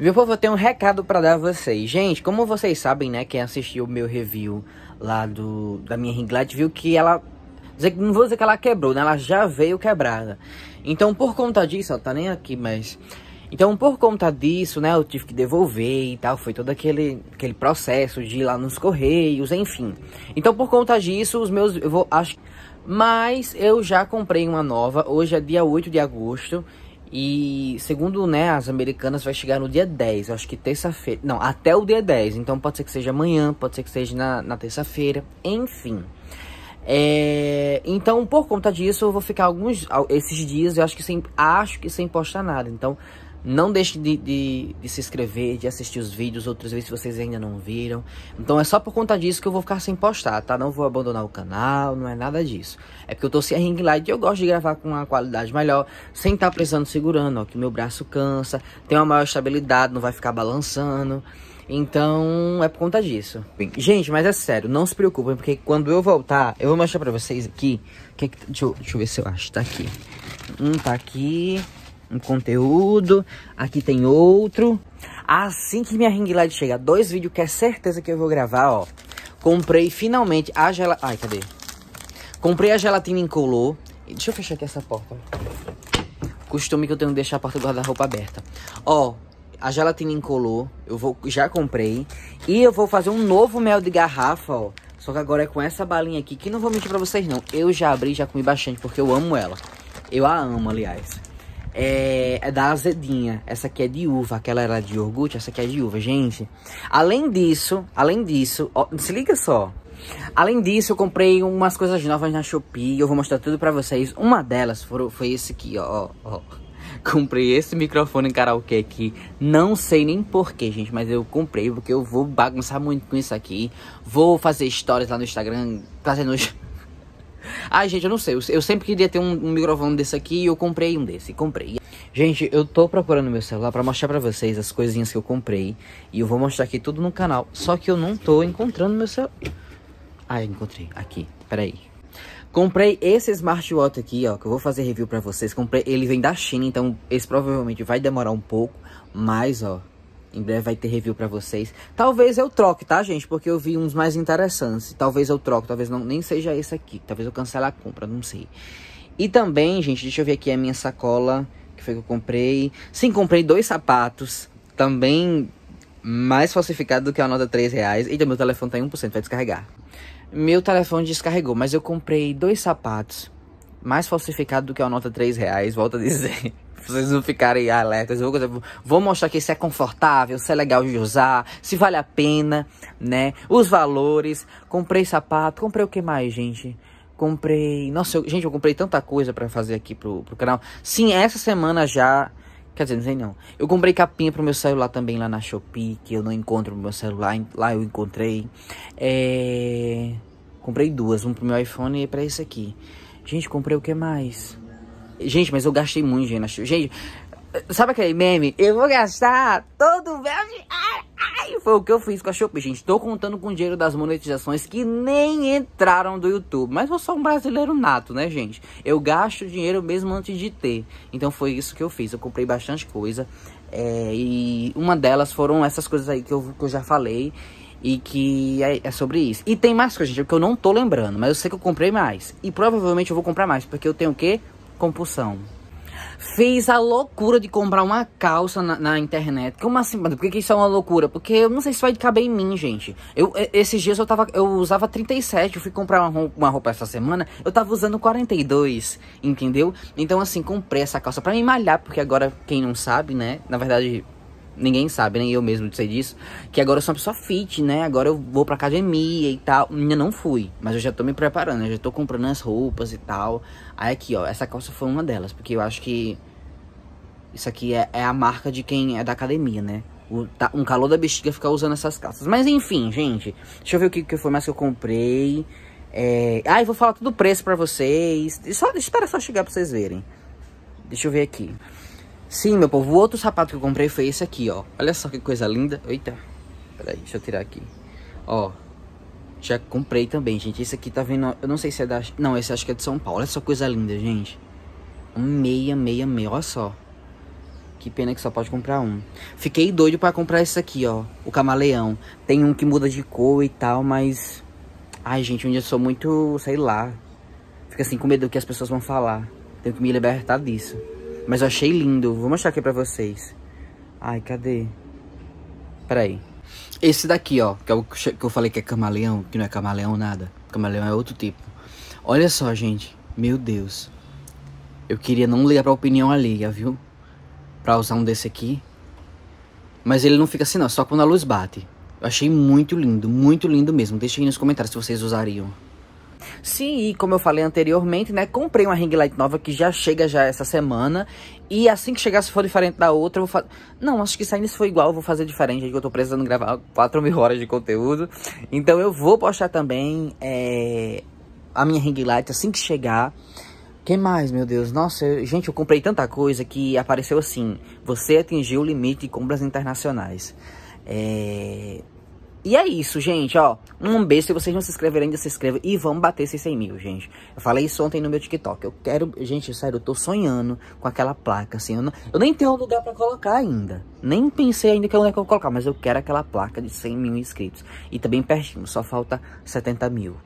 Meu povo, eu tenho um recado para dar a vocês. Gente, como vocês sabem, né, quem assistiu o meu review lá do da minha ring light viu que ela não vou dizer que ela quebrou, né? Ela já veio quebrada. Então, por conta disso, ó, tá nem aqui, mas então, por conta disso, né, eu tive que devolver e tal, foi todo aquele, aquele processo de ir lá nos correios, enfim. Então, por conta disso, os meus, eu vou, acho, mas eu já comprei uma nova, hoje é dia 8 de agosto, e segundo né, as americanas, vai chegar no dia 10, acho que terça-feira. Não, até o dia 10. Então pode ser que seja amanhã, pode ser que seja na, na terça-feira, enfim. É, então, por conta disso, eu vou ficar alguns esses dias, eu acho que sem, acho que sem postar nada. Então, não deixe de, de, de, se inscrever, de assistir os vídeos outras vezes se vocês ainda não viram. Então é só por conta disso que eu vou ficar sem postar, tá? Não vou abandonar o canal, não é nada disso. É porque eu tô sem a ring light e eu gosto de gravar com uma qualidade melhor, sem estar tá precisando segurando, ó, que meu braço cansa, tem uma maior estabilidade, não vai ficar balançando. Então, é por conta disso. Gente, mas é sério, não se preocupem, porque quando eu voltar, eu vou mostrar pra vocês aqui. Que, é que deixa, eu, deixa, eu, ver se eu acho. Tá aqui. Um tá aqui, um conteúdo, aqui tem outro. Assim que minha ring light chegar, dois vídeos que é certeza que eu vou gravar, ó. Comprei finalmente a gelatina... Ai, cadê? Comprei a gelatina incolor. Deixa eu fechar aqui essa porta. Costume que eu tenho de deixar a porta do guarda-roupa aberta. Ó, a gelatina incolor, eu vou, já comprei. E eu vou fazer um novo mel de garrafa, ó. Só que agora é com essa balinha aqui, que não vou mentir pra vocês não. Eu já abri, já comi bastante, porque eu amo ela. Eu a amo, aliás é, é, da azedinha. Essa aqui é de uva, aquela era de iogurte, essa aqui é de uva, gente. Além disso, além disso, ó, se liga só. Além disso, eu comprei umas coisas novas na Shopee, eu vou mostrar tudo pra vocês. Uma delas foi, foi esse aqui, ó, ó. Comprei esse microfone karaokê aqui, não sei nem porquê, gente, mas eu comprei porque eu vou bagunçar muito com isso aqui. Vou fazer stories lá no Instagram, trazendo... Ai, gente, eu não sei. Eu, sempre queria ter um, um, microfone desse aqui e eu comprei um desse. Comprei. Gente, eu tô procurando meu celular para mostrar para vocês as coisinhas que eu comprei. E eu vou mostrar aqui tudo no canal. Só que eu não tô encontrando meu celular. Ah, encontrei. Aqui. Peraí. Comprei esse smartwatch aqui, ó, que eu vou fazer review pra vocês. Comprei, ele vem da China, então esse provavelmente vai demorar um pouco. Mas, ó, em breve vai ter review para vocês. Talvez eu troque, tá, gente? Porque eu vi uns mais interessantes. Talvez eu troque, talvez não, nem seja esse aqui. Talvez eu cancele a compra, não sei. E também, gente, deixa eu ver aqui a minha sacola. Que foi que eu comprei. Sim, comprei dois sapatos. Também mais falsificado do que a nota 3 reais. Eita, meu telefone tá em 1%, vai descarregar. Meu telefone descarregou, mas eu comprei dois sapatos. Mais falsificado do que a nota 3 reais, volto a dizer vocês não ficarem alertas. Eu vou, mostrar aqui se é confortável, se é legal de usar, se vale a pena, né? Os valores. Comprei sapato, comprei o que mais, gente? Comprei... Nossa, eu, gente, eu comprei tanta coisa pra fazer aqui pro, pro canal. Sim, essa semana já... Quer dizer, não sei não. Eu comprei capinha pro meu celular também lá na Shopee, que eu não encontro pro meu celular. Lá eu encontrei. É... Comprei duas, um pro meu iPhone e pra esse aqui. Gente, comprei o que mais? Gente, mas eu gastei muito dinheiro na China. Gente, sabe aquele meme? Eu vou gastar todo o meu dinheiro. Ai, foi o que eu fiz com a Shopee, gente. Tô contando com o dinheiro das monetizações que nem entraram do YouTube. Mas eu sou um brasileiro nato, né, gente? Eu gasto dinheiro mesmo antes de ter. Então foi isso que eu fiz. Eu comprei bastante coisa. É, e uma delas foram essas coisas aí que eu, que eu já falei. E que é, é, sobre isso. E tem mais coisa, gente, porque é eu não tô lembrando. Mas eu sei que eu comprei mais. E provavelmente eu vou comprar mais. Porque eu tenho o quê? compulsão. Fiz a loucura de comprar uma calça na, na internet. Como assim, mano? Por que, isso é uma loucura? Porque eu não sei se vai caber em mim, gente. Eu, esses dias eu tava. Eu usava 37, eu fui comprar uma roupa, uma roupa essa semana, eu tava usando 42, entendeu? Então, assim, comprei essa calça pra me malhar, porque agora, quem não sabe, né? Na verdade, ninguém sabe, nem eu mesmo sei disso, que agora eu sou uma pessoa fit, né? Agora eu vou pra academia e tal. Ainda não fui, mas eu já tô me preparando, eu já tô comprando as roupas e tal. Aí aqui, ó, essa calça foi uma delas, porque eu acho que isso aqui é, é a marca de quem é da academia, né? O, tá, um calor da bexiga ficar usando essas calças. Mas enfim, gente, deixa eu ver o que, que foi mais que eu comprei. É... Ah, eu vou falar tudo o preço pra vocês. Só, espera só chegar pra vocês verem. Deixa eu ver aqui. Sim, meu povo, o outro sapato que eu comprei foi esse aqui, ó. Olha só que coisa linda. Eita, peraí, deixa eu tirar aqui. Ó, já comprei também, gente. Esse aqui tá vendo, eu não sei se é da... Não, esse acho que é de São Paulo. Olha só coisa linda, gente. Meia, meia, meia, olha só. Que pena que só pode comprar um. Fiquei doido pra comprar esse aqui, ó. O camaleão. Tem um que muda de cor e tal, mas... Ai, gente, um dia eu sou muito, sei lá. Fico assim, com medo do que as pessoas vão falar. Tenho que me libertar disso. Mas eu achei lindo. Vou mostrar aqui pra vocês. Ai, cadê? Peraí. Esse daqui, ó. Que, é o que eu falei que é camaleão. Que não é camaleão nada. Camaleão é outro tipo. Olha só, gente. Meu Deus. Eu queria não ligar pra opinião alheia, viu? Pra usar um desse aqui. Mas ele não fica assim, não. Só quando a luz bate. Eu achei muito lindo. Muito lindo mesmo. Deixa aí nos comentários se vocês usariam. Sim, e como eu falei anteriormente, né, comprei uma ring light nova que já chega já essa semana. E assim que chegar, se for diferente da outra, eu vou fazer... Não, acho que se ainda for igual, eu vou fazer diferente, gente, que eu tô precisando gravar 4 mil horas de conteúdo. Então eu vou postar também é, a minha ring light assim que chegar. que mais, meu Deus? Nossa, eu... gente, eu comprei tanta coisa que apareceu assim. Você atingiu o limite de compras internacionais. É... E é isso, gente, ó. Um beijo. Se vocês não se inscreverem ainda, se inscrevam. E vamos bater esses 100 mil, gente. Eu falei isso ontem no meu TikTok. Eu quero... Gente, sério, eu tô sonhando com aquela placa, assim. Eu, não... eu nem tenho lugar pra colocar ainda. Nem pensei ainda que eu lugar ia colocar. Mas eu quero aquela placa de 100 mil inscritos. E também tá pertinho. Só falta 70 mil.